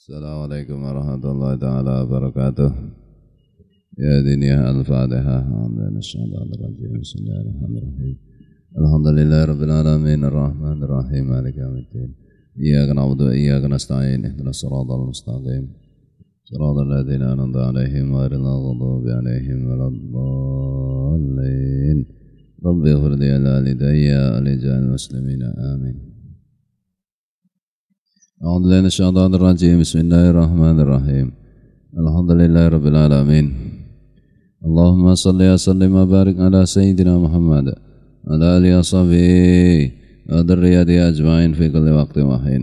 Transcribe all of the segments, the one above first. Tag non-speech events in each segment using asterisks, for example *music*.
السلام عليكم ورحمة الله تعالى وبركاته يا دنيا الفاتحة بسم الله الرحمن الرحيم الحمد لله رب العالمين الرحمن الرحيم مالك يوم الدين إياك نعبد وإياك نستعين اهدنا الصراط المستقيم صراط الذين أنعمت عليهم غير المغضوب عليهم ولا الضالين رب اغفر لي ولوالدي ولجميع المسلمين آمين أعوذ بالله من الشيطان الرجيم بسم الله الرحمن الرحيم الحمد لله رب العالمين اللهم صل وسلم وبارك على سيدنا محمد على آله وصحبه وذريته أجمعين في كل وقت وحين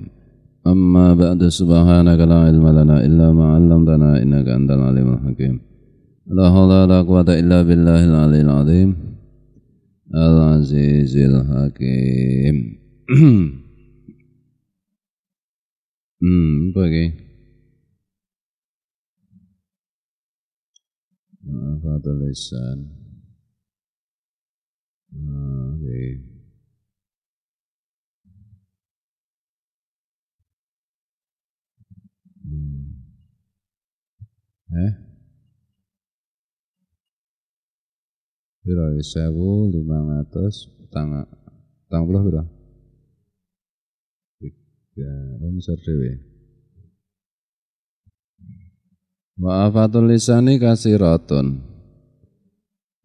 أما بعد سبحانك لا علم لنا إلا ما علمتنا إنك أنت العليم الحكيم لا حول ولا قوة إلا بالله العلي العظيم العزيز الحكيم Hmm, pakai. Apa tulisan? Oke. Okay. Hmm. Eh? Biro sewu lima ratus tangga tangga puluh Ya, unsur dewi. Wa'afatul lisani kasiratun.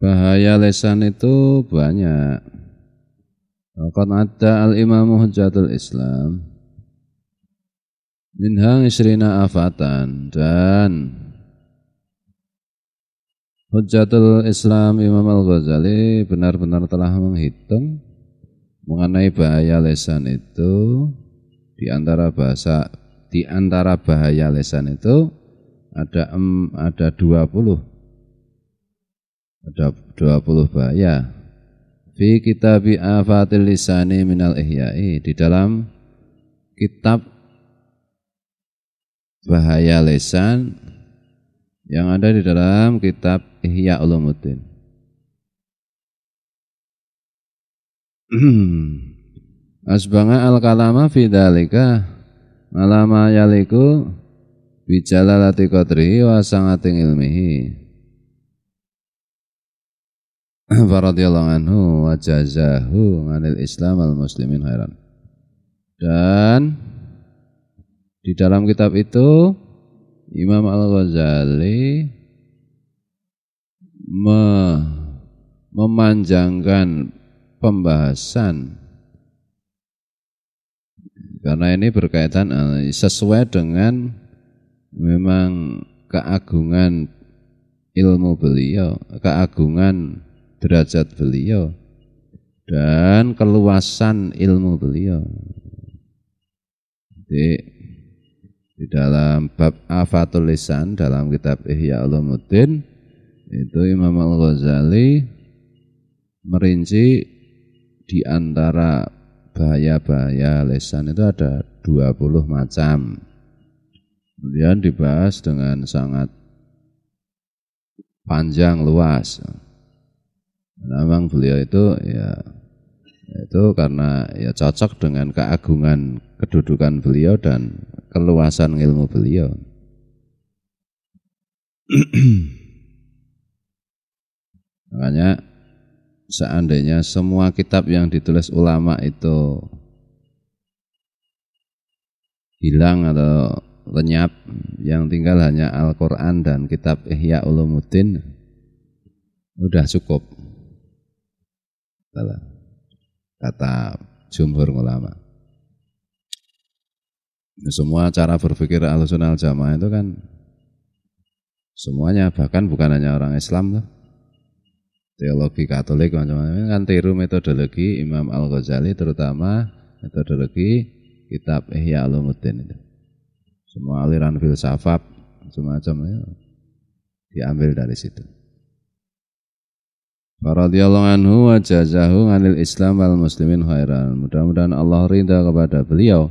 Bahaya lisan itu banyak. Waqad ada al-imam hujjatul Islam minha isrina afatan dan Hujatul Islam Imam Al-Ghazali benar-benar telah menghitung mengenai bahaya lesan itu di antara bahasa di antara bahaya lesan itu ada em, ada 20. Ada 20 bahaya. Fi kitab afatil lisani minal ihya'i di dalam kitab bahaya lesan yang ada di dalam kitab Ihya Ulumuddin. *clears throat* Asbanga al kalama fi dalika alama yaliku bicara qadrihi wa sangating ilmihi faradiyallahu *clears throat* anhu wa jazahu anil islam al muslimin khairan dan di dalam kitab itu Imam Al-Ghazali me memanjangkan pembahasan karena ini berkaitan eh, sesuai dengan memang keagungan ilmu beliau, keagungan derajat beliau dan keluasan ilmu beliau. Jadi di dalam bab afatul lisan dalam kitab Ihya Ulumuddin itu Imam Al-Ghazali merinci di antara bahaya-bahaya lesan itu ada 20 macam. Kemudian dibahas dengan sangat panjang luas. Memang beliau itu ya itu karena ya cocok dengan keagungan kedudukan beliau dan keluasan ilmu beliau. *clears throat* Makanya seandainya semua kitab yang ditulis ulama itu hilang atau lenyap yang tinggal hanya Al-Quran dan kitab Ihya Ulumuddin sudah cukup kata jumhur ulama semua cara berpikir al-sunnah al-jamaah itu kan semuanya bahkan bukan hanya orang Islam lah teologi Katolik macam-macam kan tiru metodologi Imam Al Ghazali terutama metodologi kitab Ihya Ulumuddin itu. Semua aliran filsafat semacam itu ya. diambil dari situ. Faradiyallahu anhu wa jazahu anil Islam wal muslimin khairan. Mudah-mudahan Allah Rindah kepada beliau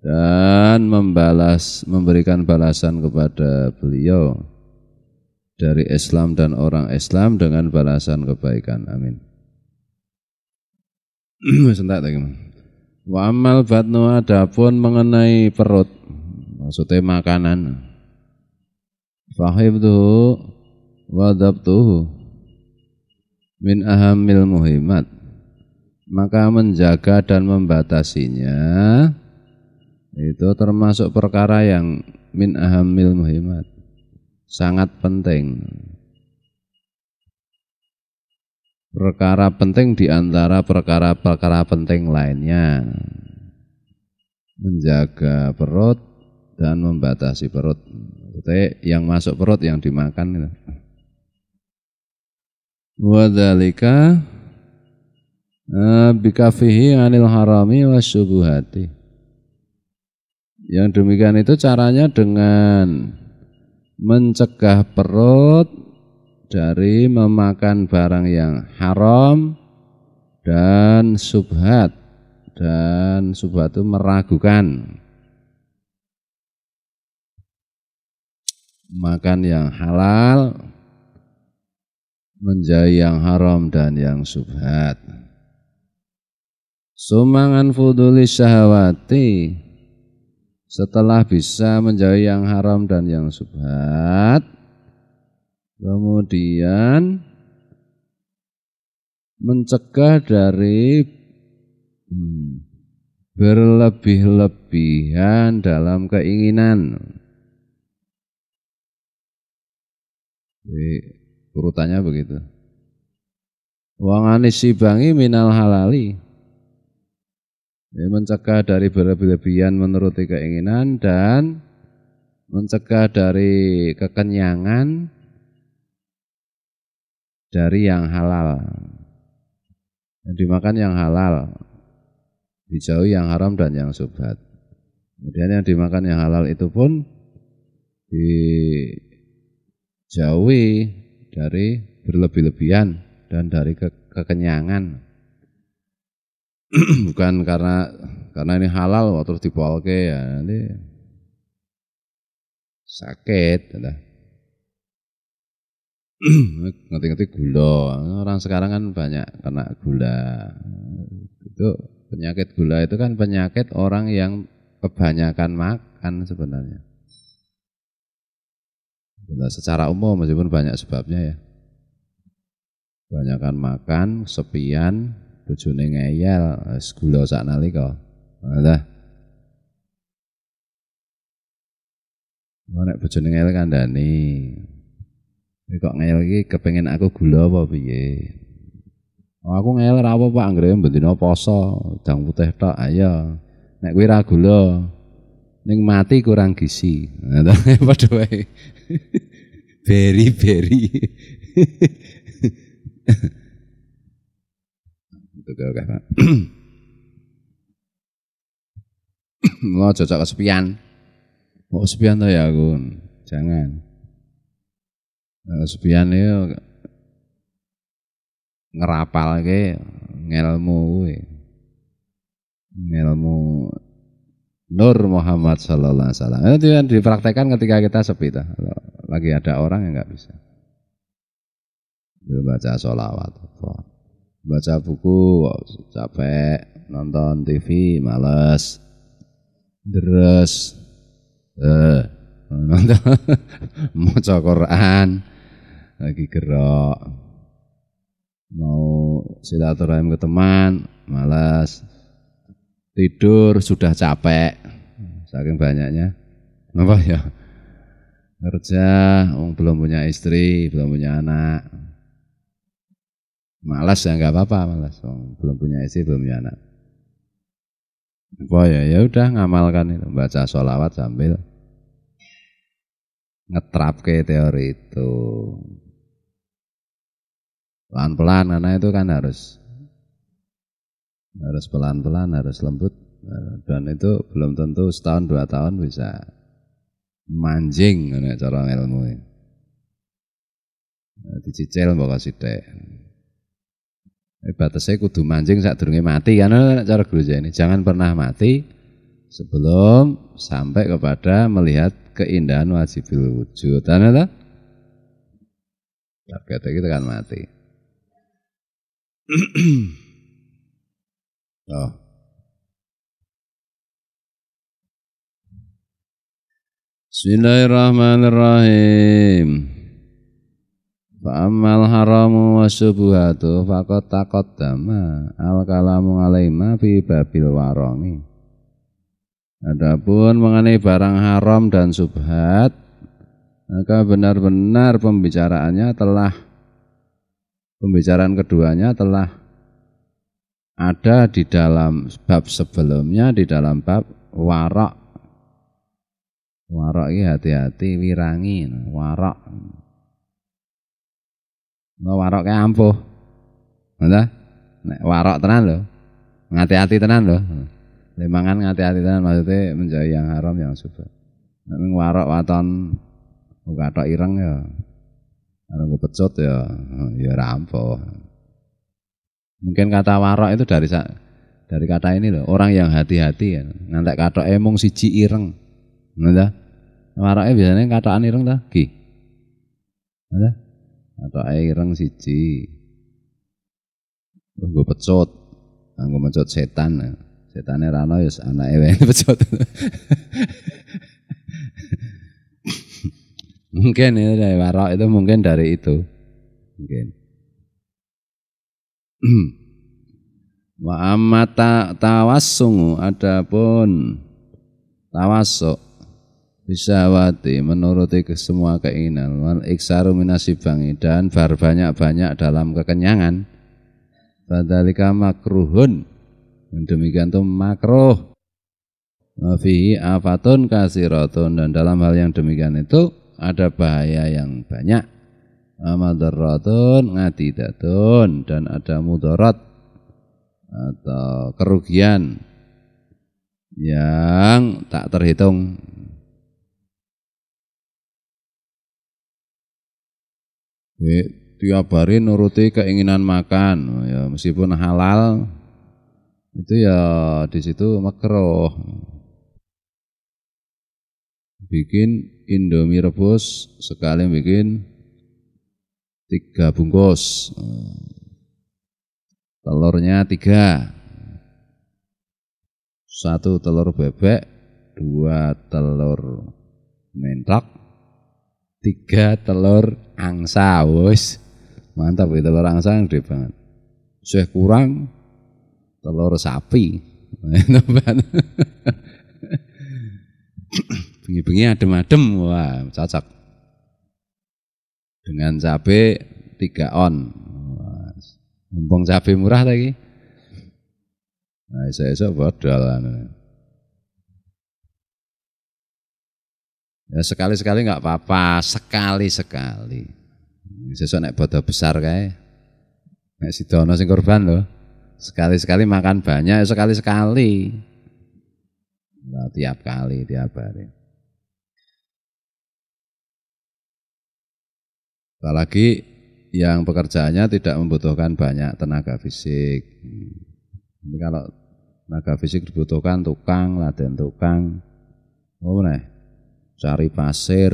dan membalas memberikan balasan kepada beliau dari Islam dan orang Islam dengan balasan kebaikan. Amin. Sentak *clears throat* lagi. Wa amal batnu adapun mengenai perut, maksudnya makanan. tuh, wadab tuh, min ahamil muhimat. Maka menjaga dan membatasinya itu termasuk perkara yang min ahamil muhimat sangat penting. Perkara penting di antara perkara-perkara penting lainnya menjaga perut dan membatasi perut. Jadi yang masuk perut yang dimakan. Wadalika eh, bikafihi anil harami hati. Yang demikian itu caranya dengan mencegah perut dari memakan barang yang haram dan subhat dan subhat itu meragukan makan yang halal menjauhi yang haram dan yang subhat sumangan fuduli syahwati setelah bisa menjauhi yang haram dan yang subhat, kemudian mencegah dari hmm, berlebih-lebihan dalam keinginan. urutannya begitu. Wangani sibangi minal halali. Ya, mencegah dari berlebihan menuruti keinginan dan mencegah dari kekenyangan dari yang halal. Yang dimakan yang halal, dijauhi yang haram dan yang subhat. Kemudian yang dimakan yang halal itu pun dijauhi dari berlebih-lebihan dan dari ke kekenyangan. *clears throat* bukan karena karena ini halal waktu terus dipolke ya nanti sakit ada *clears throat* ngerti-ngerti gula orang sekarang kan banyak kena gula itu penyakit gula itu kan penyakit orang yang kebanyakan makan sebenarnya gula nah, secara umum meskipun banyak sebabnya ya kebanyakan makan sepian bojone ngeyel wis gula saknalika. Lha. Nek bojone ngeyel kandhani. Kok ngeyel iki kepengin aku gula apa piye? Oh, aku ngeyel ra apa Pak anggere bendina poso, dang putih tok ayo. Ah, iya. Nek kowe ra gula ning mati kurang gizi. Nah, *laughs* padha wae. *laughs* Beri-beri. *laughs* Itu oke, Pak. *coughs* Mula cocok kesepian. Mau kesepian tuh ya gun, Jangan. Kesepian itu ya, ngerapal ke ngelmu Ngelmu Nur Muhammad Sallallahu Alaihi Wasallam. Itu yang dipraktekkan ketika kita sepi, dah, lagi ada orang yang nggak bisa. Dia baca sholawat baca buku capek nonton TV males deres eh nonton *laughs* maca Quran lagi gerak mau silaturahim ke teman malas tidur sudah capek saking banyaknya apa ya kerja belum punya istri belum punya anak malas ya nggak apa-apa malas oh, belum punya istri belum punya anak Oh ya ya udah ngamalkan itu baca sholawat sambil ngetrap ke teori itu pelan-pelan karena itu kan harus harus pelan-pelan harus lembut dan itu belum tentu setahun dua tahun bisa manjing ya, cara ilmu ini. Nah, dicicil bakal sidik Eh, Batasnya kudu mancing saat durungnya mati karena eh, cara gereja ini jangan pernah mati sebelum sampai kepada melihat keindahan wajibil wujud. Karena tak? Target kita kan mati. *clears throat* oh. Bismillahirrahmanirrahim. Fa'amal haramu wa subuhatu faqad taqaddama al kalamu alaima fi babil warongi. Adapun mengenai barang haram dan subhat, maka benar-benar pembicaraannya telah pembicaraan keduanya telah ada di dalam bab sebelumnya di dalam bab warak. Warak ini hati-hati wirangi, warak. Nggak warok kayak ampuh. Mana? Nek warok tenan loh, ngati hati tenan loh. Limangan ngati hati tenan maksudnya menjauhi yang haram yang suka. Nek warok waton katok ireng ya. Kalau gue pecut ya, ya rampo. Mungkin kata warok itu dari dari kata ini loh, orang yang hati-hati ya. Nanti kata emong siji ireng. Nanti Waroknya biasanya kataan ireng dah Ki. Nanti atau airang siji terus gue pecut anggo nah, mencut setan nah, setannya rano ya anake *laughs* pecut mungkin itu ya, dari ya, warok itu mungkin dari itu mungkin *clears throat* wa amata tawassungu adapun tawasuk Bisawati menuruti semua keinginan wal iksaru minasibangi dan berbanyak-banyak dalam kekenyangan Badalika makruhun demikian itu makruh Mafihi afatun kasiratun dan dalam hal yang demikian itu ada bahaya yang banyak Amadaratun ngadidatun dan ada mudarat atau kerugian yang tak terhitung tiap hari nuruti keinginan makan ya meskipun halal itu ya di situ makroh bikin indomie rebus sekali bikin tiga bungkus telurnya tiga satu telur bebek dua telur mentok tiga telur angsa wos. mantap ya telur angsa gede banget saya kurang telur sapi *laughs* bengi-bengi adem-adem wah cocok dengan cabe tiga on mumpung cabe murah lagi nah saya esok nih. Ya, sekali-sekali nggak apa-apa, sekali-sekali. sesuatu naik botol besar naik si dono sing korban loh. Sekali-sekali makan banyak, ya sekali-sekali. Nah, tiap kali, tiap hari. Apalagi yang pekerjaannya tidak membutuhkan banyak tenaga fisik. Ini kalau tenaga fisik dibutuhkan tukang, laden tukang. Oh, nah cari pasir,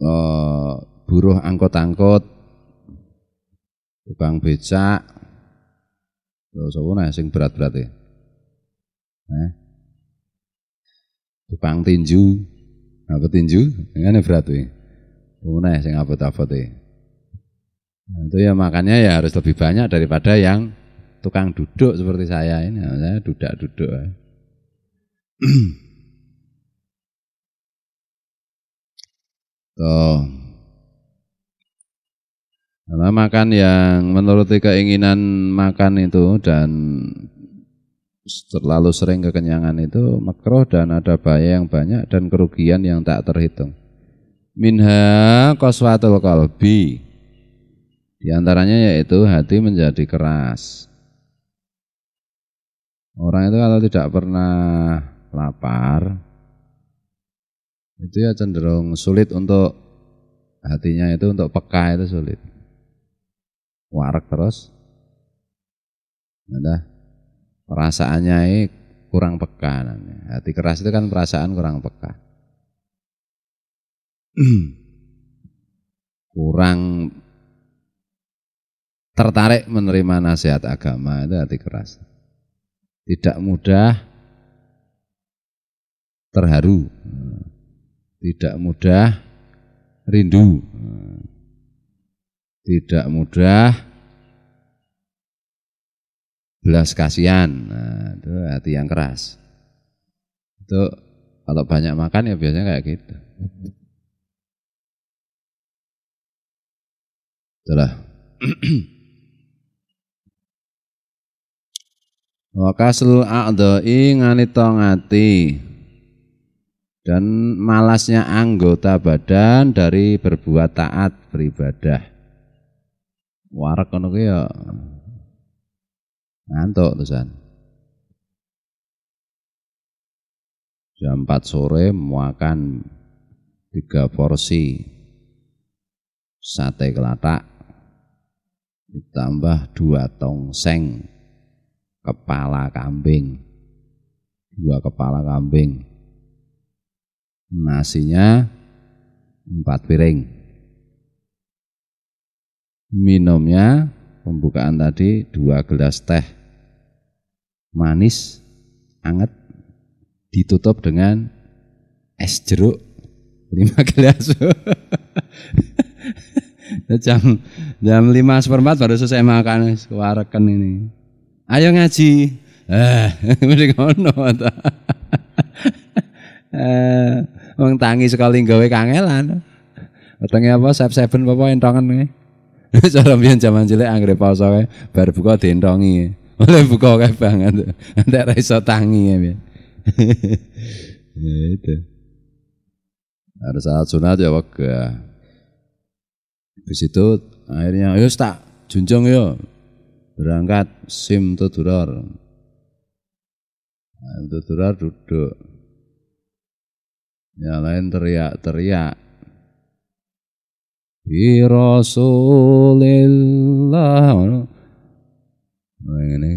uh, buruh angkot-angkot, tukang becak, terus apa nah, sing berat-berat ya, nah, tukang tinju, apa tinju, kan berat ya, nah, sing abot-abot ya. Nah, itu ya makannya ya harus lebih banyak daripada yang tukang duduk seperti saya ini. Saya dudak-duduk. Tuh. *clears throat* Oh. Karena makan yang menuruti keinginan makan itu dan terlalu sering kekenyangan itu makroh dan ada bahaya yang banyak dan kerugian yang tak terhitung. Minha koswatul kalbi Di antaranya yaitu hati menjadi keras. Orang itu kalau tidak pernah lapar itu ya cenderung sulit untuk hatinya itu untuk peka itu sulit warak terus ada perasaannya ini kurang peka hati keras itu kan perasaan kurang peka *clears throat* kurang tertarik menerima nasihat agama itu hati keras tidak mudah terharu, tidak mudah rindu, tidak mudah belas kasihan, nah, itu hati yang keras. Itu kalau banyak makan ya biasanya kayak gitu. Itulah. Wakasul kasul a'dha'i ngani ngati dan malasnya anggota badan dari berbuat taat beribadah. Warak ngono ya ngantuk tusan Jam 4 sore makan tiga porsi sate kelatak ditambah dua tongseng kepala kambing dua kepala kambing Nasinya empat piring. Minumnya pembukaan tadi dua gelas teh manis, anget, ditutup dengan es jeruk lima *laughs* gelas. jam jam lima seperempat baru selesai makan kewareken ini. Ayo ngaji. Eh, *laughs* ngono Eh, Wong tangi sekali gawe kangelan. Wetenge apa sep seven apa entongan nih? *laughs* Cara mbiyen jaman cilik anggere pausa kae bar buka dendongi, *laughs* Oleh buka kae banget. *laughs* Entek ra tangi ya ya itu. Ada saat sunat ya wak, Di ya. situ akhirnya ayo tak junjung yo. Berangkat sim tuturor. Sim duduk. Ya lain teriak-teriak bi rasulillah oh, ngene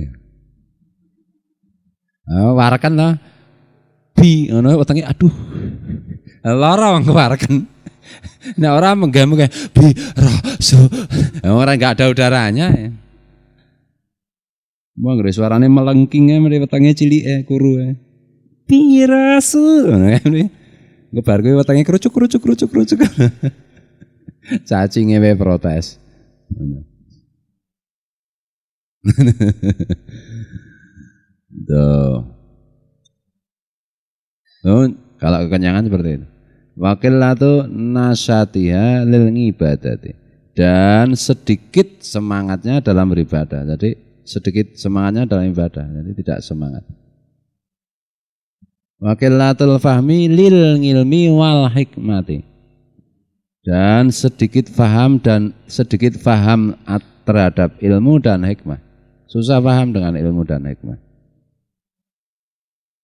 nah, warakan lah bi ngono wetenge aduh lara wong warakan nek orang menggamu kayak bi rasul orang nggak ada udaranya ya. Wah, gede suaranya melengking ya, mereka tangnya cili eh, kuru eh. Ngebar gue watangnya kerucuk kerucuk kerucuk kerucuk. *laughs* cacingnya wae protes. Tuh. *laughs* kalau kekenyangan seperti itu. Wakil latu nasatiha lil ngibadati. Dan sedikit semangatnya dalam beribadah. Jadi sedikit semangatnya dalam ibadah. Jadi tidak semangat wa qillatul fahmi lil ngilmi wal hikmati dan sedikit faham dan sedikit faham terhadap ilmu dan hikmah susah faham dengan ilmu dan hikmah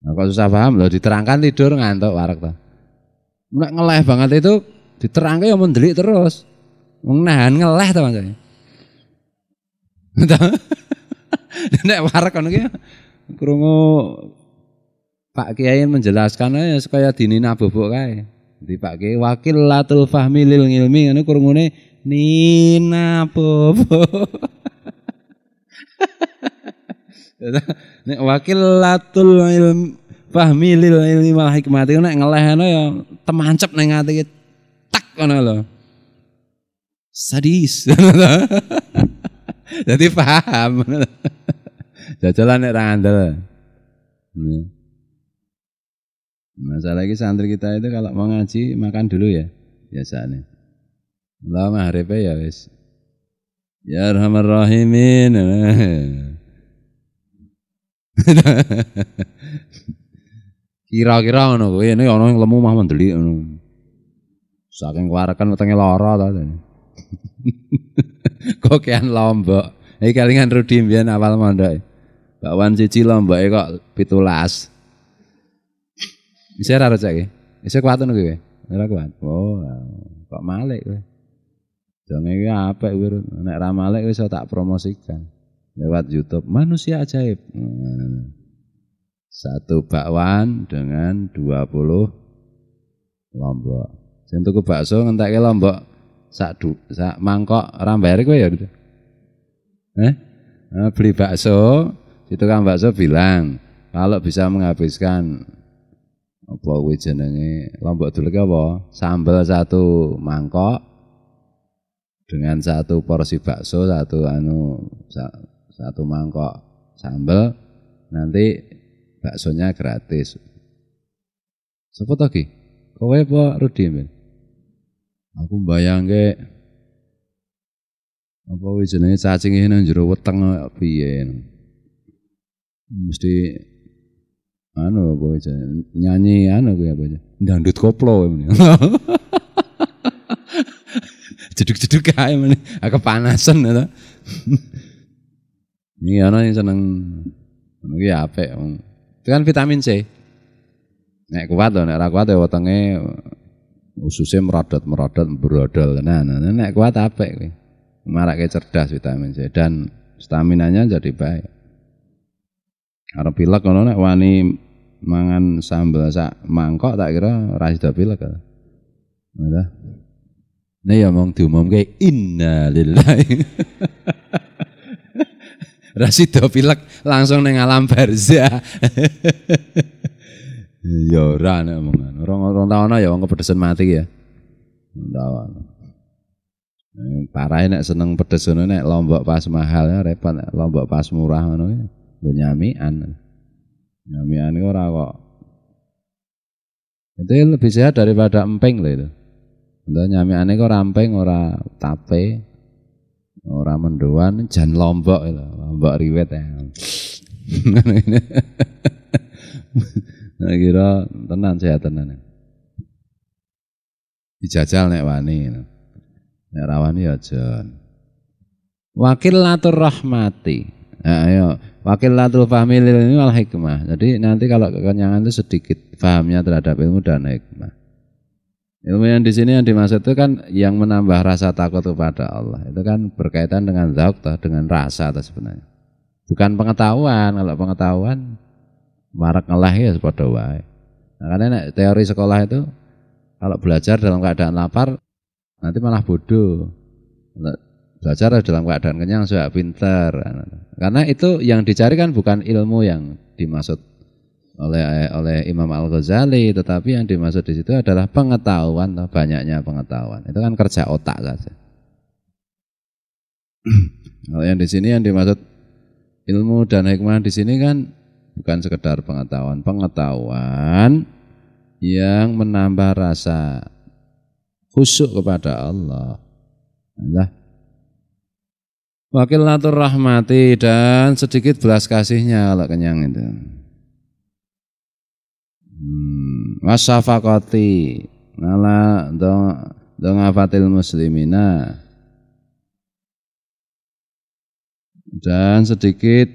nah, kalau susah faham loh diterangkan tidur ngantuk warak tuh nggak ngeleh banget itu diterangkan ya mendelik terus menahan ngeleh tuh saya *laughs* Nek warak kan kurungu Pak Kiai menjelaskan aja supaya dini nabobok kae. Di Pak Kiai wakil latul fahmi lil ilmi ngono kurungune nina bobok. *laughs* Nek wakil latul ilmi fahmi lil ilmi wal hikmati nek ngelehno ya temancep ning ati tak ngono lho. Sadis. *laughs* Jadi paham. *laughs* Jajalan nek ra andel. Hmm. Masalah lagi santri kita itu kalau mau ngaji makan dulu ya biasanya. Lama haripe ya wis. Ya Rahman rahimin. *laughs* Kira-kira ngono kuwi ini orang yang lemu mah mandeli ngono. Saking kan wetenge lara ta. *laughs* Kokean lombok. Iki kalian Rudi mbiyen awal mondok. Bakwan siji lomboke kok pitulas? Isih ora cek, iki. Isih kuat ngono kowe. Ora kuat. Oh, kok malik kowe. Jangan iki apik kowe. Nek ra malik tak promosikan lewat YouTube manusia ajaib. Satu bakwan dengan dua puluh lombok. Sing tuku bakso ke lombok sak du, sak mangkok rambare gue kowe ya. Eh? Nah, beli bakso, itu kan bakso bilang, kalau bisa menghabiskan apa kuwi jenenge lombok dulke apa sambel satu mangkok dengan satu porsi bakso satu anu satu mangkok sambel nanti baksonya gratis sapa to ki kowe apa Rudi aku bayangke apa kuwi jenenge cacing ini njero weteng piye mesti anu apa aja nyanyi anu gue apa aja dangdut koplo ceduk ya, *laughs* kayak kae meneh panasan panasan, ya, *laughs* ini anu yang seneng ngono anu apa, apik itu kan vitamin C nek kuat loh nek kuat ya ususnya merodot merodot berodol nah, nah, nah nek kuat apa, marak marake cerdas vitamin C dan stamina nya jadi baik Arep pilak ngono nek wani mangan sambel sak mangkok tak kira ra pilak, pilek. Ngono. Nah ya, ya mong diumumke inna lillahi. *laughs* Rasido pilek langsung neng alam barzah. *laughs* ya ora nek omongan. Orang-orang tawono ya wong kepedesan mati ya. Tawono. Eh, Parah nek seneng pedes ngono nek lombok pas mahal ya repot nek lombok pas murah ngono ya. Nyami nyamian. Nyamian itu orang kok. Itu lebih sehat daripada empeng, loh itu. Untuk nyamian itu ramping, ora tape, ora menduan, jan lombok itu. Lombok riwet ya. *laughs* nah, kira tenan sehat tenan. Dijajal nek wani. nih Nek rawani ya John. Wakil latur rahmati. Nah, ayo Wakil latul fahmi ini wal hikmah. Jadi nanti kalau kekenyangan itu sedikit fahamnya terhadap ilmu dan hikmah. Ilmu yang di sini yang dimaksud itu kan yang menambah rasa takut kepada Allah. Itu kan berkaitan dengan zauk dengan rasa atau sebenarnya. Bukan pengetahuan. Kalau pengetahuan marak ngelah ya sepada wae. Nah, karena teori sekolah itu kalau belajar dalam keadaan lapar nanti malah bodoh belajar dalam keadaan kenyang sudah pintar karena itu yang dicari kan bukan ilmu yang dimaksud oleh oleh Imam Al Ghazali tetapi yang dimaksud di situ adalah pengetahuan banyaknya pengetahuan itu kan kerja otak saja *clears throat* kalau yang di sini yang dimaksud ilmu dan hikmah di sini kan bukan sekedar pengetahuan pengetahuan yang menambah rasa khusyuk kepada Allah. Allah Wakil latur rahmati dan sedikit belas kasihnya kalau kenyang itu. Hmm, wasafakoti nala dong afatil muslimina dan sedikit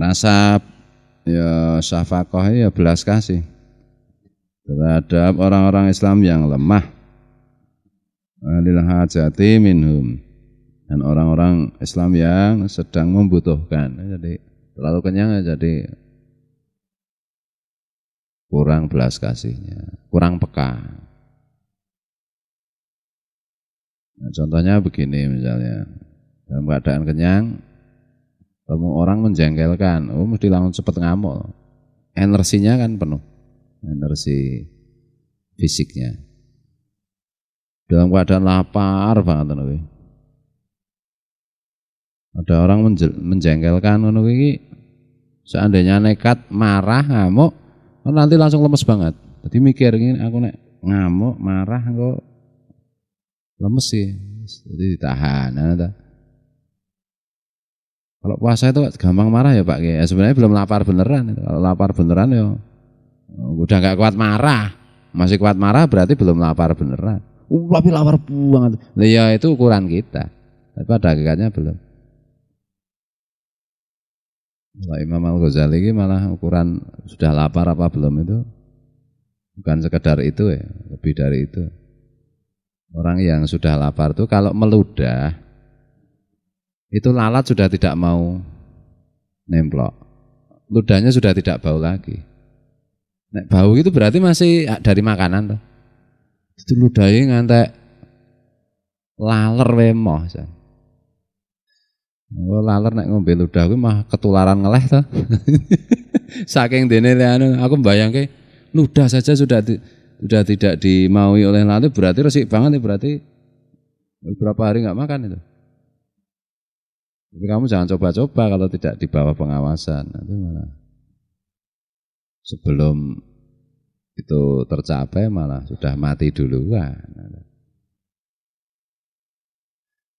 rasa ya syafaqah ya belas kasih terhadap orang-orang Islam yang lemah lil hajati minhum dan orang-orang Islam yang sedang membutuhkan. Jadi terlalu kenyang ya, jadi kurang belas kasihnya, kurang peka. Nah, contohnya begini misalnya, dalam keadaan kenyang, temu orang menjengkelkan, oh mesti langsung cepat ngamuk. Energinya kan penuh, energi fisiknya. Dalam keadaan lapar banget, ada orang menjengkelkan ngono iki seandainya nekat marah ngamuk oh, nanti langsung lemes banget jadi mikir gini aku nek ngamuk marah kok lemes sih jadi ditahan ada ya, kalau puasa itu gampang marah ya Pak ya sebenarnya belum lapar beneran kalau lapar beneran ya udah nggak kuat marah masih kuat marah berarti belum lapar beneran uh, tapi lapar banget nah, ya itu ukuran kita tapi pada akhirnya belum kalau Imam Al Ghazali ini malah ukuran sudah lapar apa belum itu bukan sekedar itu ya, lebih dari itu. Orang yang sudah lapar itu kalau meludah itu lalat sudah tidak mau nemplok. Ludahnya sudah tidak bau lagi. Nek bau itu berarti masih ah, dari makanan tuh. Itu ludahnya ngantek laler wemoh. Say. Oh, laler nek ngombe ludah kuwi mah ketularan ngeleh to. *laughs* Saking dene anu aku mbayangke ludah saja sudah di, sudah tidak dimaui oleh laler berarti resik banget ya berarti beberapa hari nggak makan itu. Tapi kamu jangan coba-coba kalau tidak di bawah pengawasan. Nanti malah sebelum itu tercapai malah sudah mati duluan.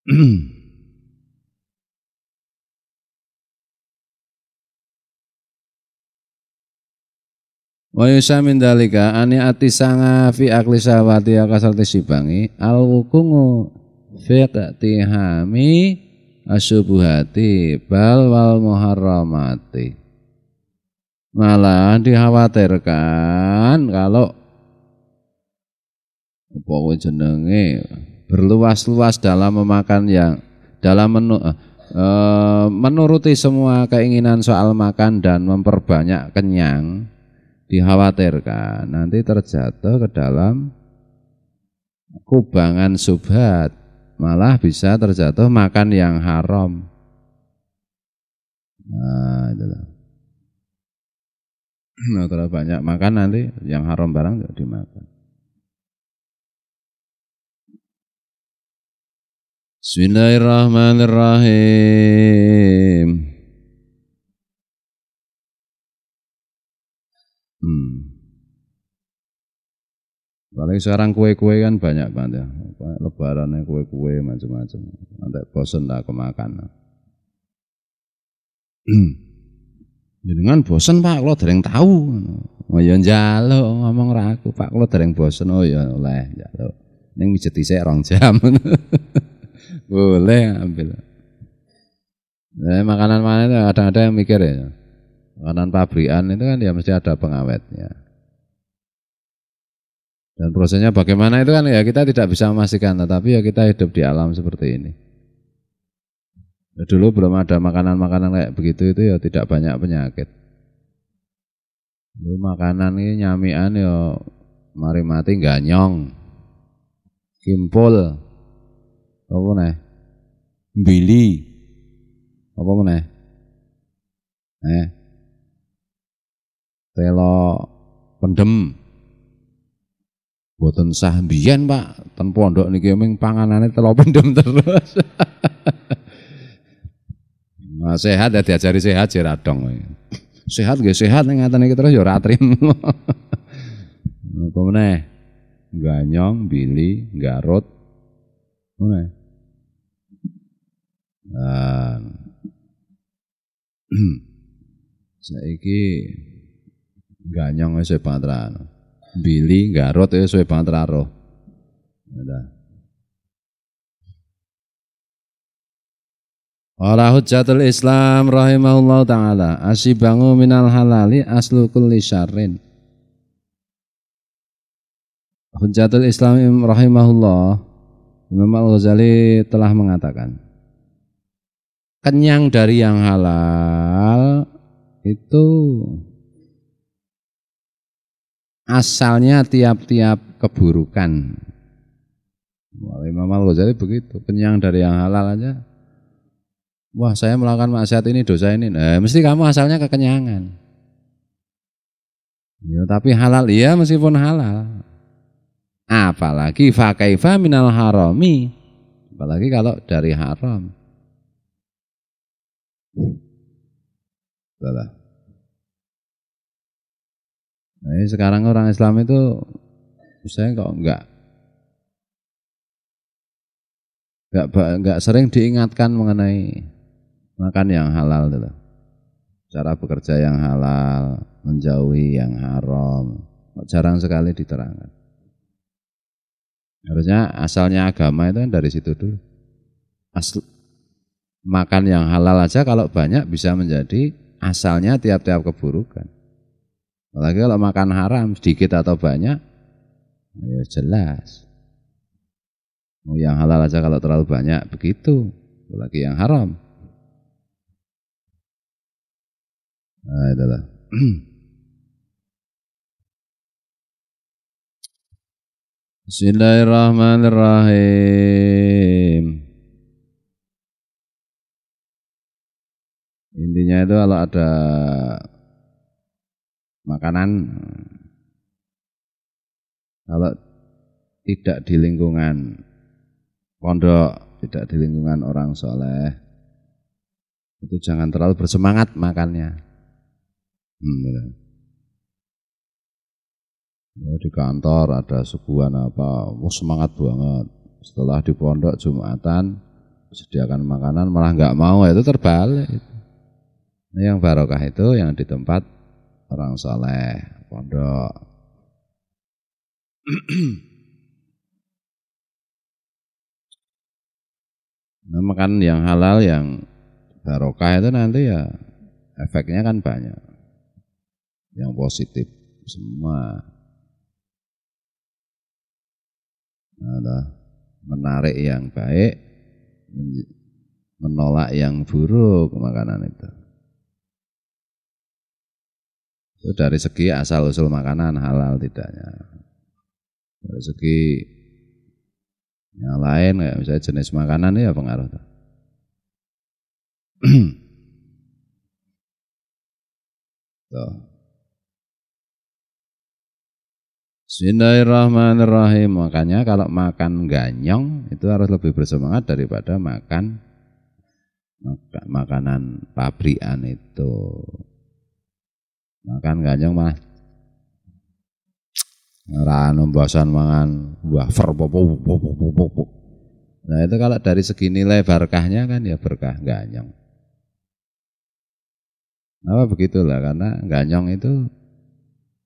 *clears throat* Wa yusa min dalika ani ati sanga fi akli sawati akasarti sibangi al wukungu fi tihami asubuhati bal wal muharramati. Malah dikhawatirkan kalau pokoknya jenenge berluas-luas dalam memakan yang dalam menu eh, eh, menuruti semua keinginan soal makan dan memperbanyak kenyang dikhawatirkan nanti terjatuh ke dalam kubangan subhat malah bisa terjatuh makan yang haram nah itulah nah, kalau banyak makan nanti yang haram barang juga dimakan Bismillahirrahmanirrahim Hmm. paling sekarang kue-kue kan banyak banget ya. Lebarannya kue-kue macam-macam. Nanti bosen tak kemakan. Ya, dengan bosen Pak, kalau dereng tahu. Oh ya jalo ngomong raku Pak kalau dereng bosen. Oh ya oleh jalo. yang bisa isek orang jam. *laughs* Boleh ambil. Nah, eh, makanan mana ada kadang mikir ya. Makanan pabrikan itu kan ya mesti ada pengawetnya. Dan prosesnya bagaimana itu kan ya kita tidak bisa memastikan, tetapi ya kita hidup di alam seperti ini. Ya, dulu belum ada makanan-makanan kayak begitu itu ya tidak banyak penyakit. Dulu makanan ini nyamian ya mari mati ganyong, kimpul, apa nih, bili, apa nih Eh, telo pendem buatan sah bian Pak ten pondok niki ming panganane telo pendem terus *laughs* nah, sehat ya diajari sehat jek ya, radong ya. sehat gak sehat nih ngata niki terus ya ratrim. trimo Kau *laughs* ganyong, bili, garut, mana Nah, *clears throat* saiki ganyong wis patrano. Anu. Bili garot wis ada Ora hujatul Islam rahimahullah taala asibangu minal halali aslu kulli syarrin. Hujatul Islam rahimahullah Imam Al-Ghazali telah mengatakan kenyang dari yang halal itu asalnya tiap-tiap keburukan. Wah, Imam Al-Ghazali begitu, kenyang dari yang halal aja. Wah, saya melakukan maksiat ini, dosa ini. Eh, mesti kamu asalnya kekenyangan. Ya, tapi halal iya meskipun halal. Apalagi fakaifa minal harami. Apalagi kalau dari haram. Salah. Nah, sekarang orang Islam itu saya kok enggak enggak enggak sering diingatkan mengenai makan yang halal itu cara bekerja yang halal, menjauhi yang haram. Jarang sekali diterangkan. Harusnya asalnya agama itu kan dari situ dulu. Asli makan yang halal aja kalau banyak bisa menjadi asalnya tiap-tiap keburukan. Apalagi kalau makan haram sedikit atau banyak, ya jelas. Mau yang halal aja kalau terlalu banyak begitu, apalagi yang haram. Nah, itulah. *clears throat* Bismillahirrahmanirrahim. Intinya itu kalau ada makanan eh, kalau tidak di lingkungan pondok, tidak di lingkungan orang soleh, itu jangan terlalu bersemangat makannya. Hmm. Ya, ya di kantor ada sebuah apa, oh, semangat banget. Setelah di pondok Jumatan, sediakan makanan malah nggak mau, ya itu terbalik. Nah, yang barokah itu yang di tempat orang saleh, pondok *clears throat* nah, makan yang halal yang barokah itu nanti ya efeknya kan banyak yang positif semua adalah menarik yang baik menolak yang buruk makanan itu dari segi asal usul makanan halal tidaknya dari segi yang lain kayak misalnya jenis makanan ya pengaruh *clears throat* tuh. Bismillahirrahmanirrahim. Makanya kalau makan ganyong itu harus lebih bersemangat daripada makan makanan pabrikan itu. Makan ganjeng mah rano anu bosan mangan wafer popo Nah itu kalau dari segi nilai barkahnya kan ya berkah ganyong. Apa begitulah karena ganyong itu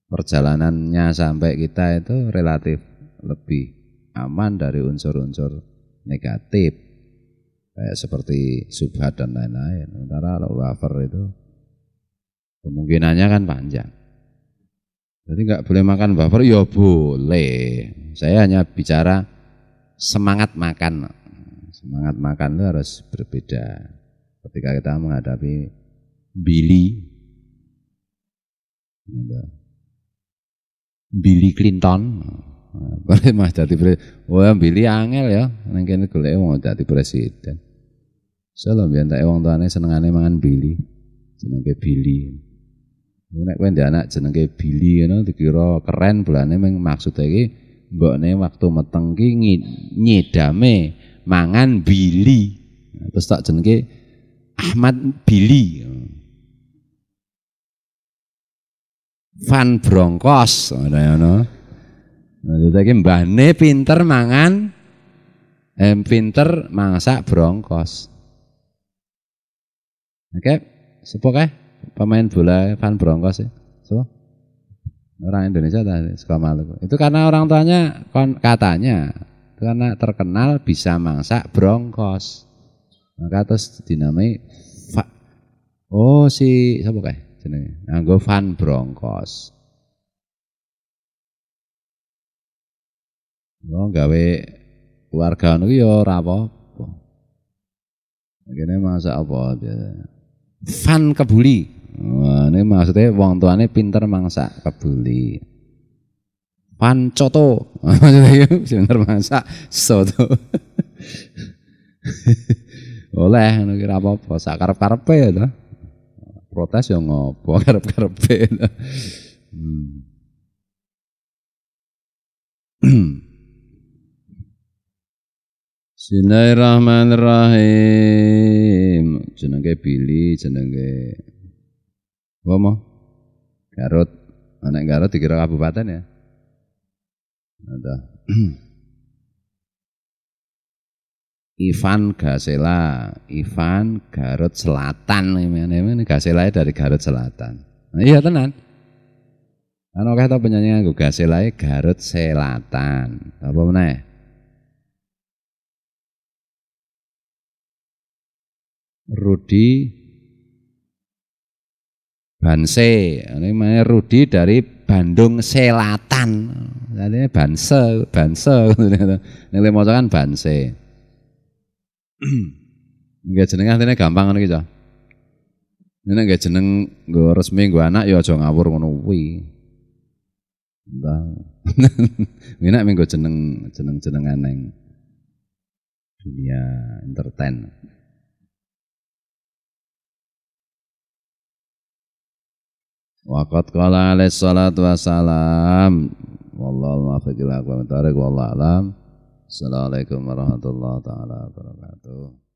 perjalanannya sampai kita itu relatif lebih aman dari unsur-unsur negatif kayak seperti subhat dan lain-lain. Sementara kalau wafer itu Kemungkinannya kan panjang. Jadi nggak boleh makan buffer, ya boleh. Saya hanya bicara semangat makan. Semangat makan itu harus berbeda. Ketika kita menghadapi Billy, Billy Clinton, nah, *laughs* Boleh mas jadi presiden. Wah, oh, Billy angel ya. nengkin kene goleke wong jadi presiden. Soalnya biar tak ewang tuane senengane mangan Billy. Senengke Billy. Nek kowe anak jenenge Billy ngono dikira keren bulane meng maksud iki mbokne waktu meteng ki nyedame mangan Billy. Terus tak jenenge Ahmad Billy. Van Bronkos ngono. Ya, nah, iki mbahne pinter mangan eh, pinter mangsak brongkos. Oke, okay? sepo pemain bola Van Broncos ya. So, orang Indonesia tadi suka malu. Itu karena orang tuanya katanya karena terkenal bisa mangsak Broncos. Maka terus dinamai Fa, Oh si siapa kayak jenenge? Anggo Van Broncos. oh gawe warga niku yo ya ora apa masa apa Van Kebuli. Wah, ini maksudnya wong tuane pinter mangsa kebuli. Pancoto. Oh, maksudnya iya, pinter mangsa soto. Oleh ngono kira apa-apa, sak karep-karepe ya to. Protes ya ngopo *laughs* karep-karepe. Hmm. *clears throat* Bismillahirrahmanirrahim. Jenenge Billy, jenenge mau Garut. Anak Garut dikira kabupaten ya. Ada. *clears throat* Ivan Gasela, Ivan Garut Selatan, ini Gasela ya dari Garut Selatan. Nah, iya tenan. Ana akeh ta penyanyi aku Gasela e Garut Selatan. Apa meneh? Rudi Banse, ini namanya Rudi dari Bandung Selatan. Artinya Banse, Banse. Nilai mau kan Banse. Nggak jeneng ini gampang kan gitu. Ini nggak jeneng gue resmi gue anak ya aja ngawur ngono kuwi. Entah. *laughs* Enak minggu jeneng jeneng jeneng aneh. Dunia entertain. Waqat qala alaihi salatu wassalam. Wallahu muwaffiq ila aqwamit mitarik, wallahu alam. Assalamualaikum warahmatullahi taala wabarakatuh.